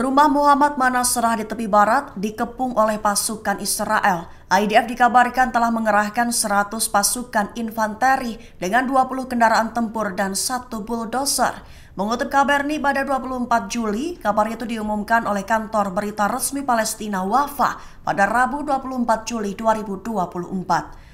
Rumah Muhammad Manasrah di tepi barat dikepung oleh pasukan Israel. IDF dikabarkan telah mengerahkan 100 pasukan infanteri dengan 20 kendaraan tempur dan satu bulldozer. Mengutip kabar ini pada 24 Juli, kabar itu diumumkan oleh kantor berita resmi Palestina Wafa pada Rabu 24 Juli 2024.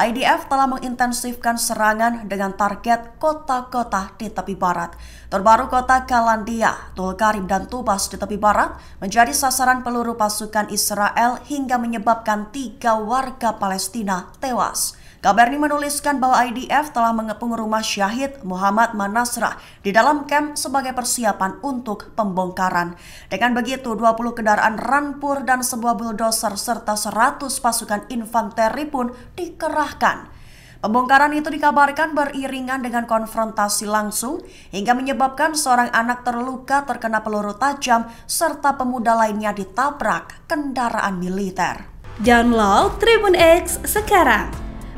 IDF telah mengintensifkan serangan dengan target kota-kota di tepi barat. Terbaru kota Kalandia, Tulkarim, dan Tubas di tepi barat menjadi sasaran peluru pasukan Israel hingga menyebabkan tiga warga Palestina tewas. Kabar ini menuliskan bahwa IDF telah mengepung rumah Syahid Muhammad Manasrah di dalam kamp sebagai persiapan untuk pembongkaran. Dengan begitu, 20 kendaraan rampur dan sebuah bulldozer serta 100 pasukan infanteri pun dikerahkan. Pembongkaran itu dikabarkan beriringan dengan konfrontasi langsung hingga menyebabkan seorang anak terluka terkena peluru tajam serta pemuda lainnya ditabrak kendaraan militer. Download Tribun X sekarang